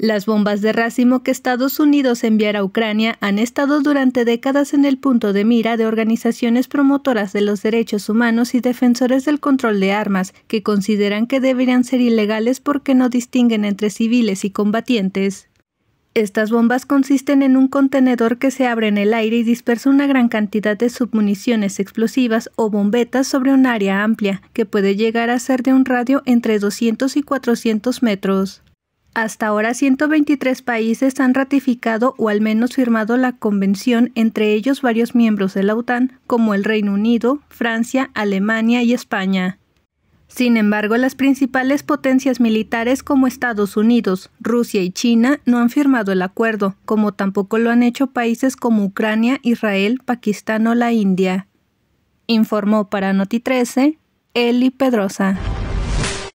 Las bombas de racimo que Estados Unidos enviará a Ucrania han estado durante décadas en el punto de mira de organizaciones promotoras de los derechos humanos y defensores del control de armas, que consideran que deberían ser ilegales porque no distinguen entre civiles y combatientes. Estas bombas consisten en un contenedor que se abre en el aire y dispersa una gran cantidad de submuniciones explosivas o bombetas sobre un área amplia, que puede llegar a ser de un radio entre 200 y 400 metros. Hasta ahora 123 países han ratificado o al menos firmado la convención, entre ellos varios miembros de la OTAN, como el Reino Unido, Francia, Alemania y España. Sin embargo, las principales potencias militares como Estados Unidos, Rusia y China no han firmado el acuerdo, como tampoco lo han hecho países como Ucrania, Israel, Pakistán o la India. Informó para Noti 13 Eli Pedrosa.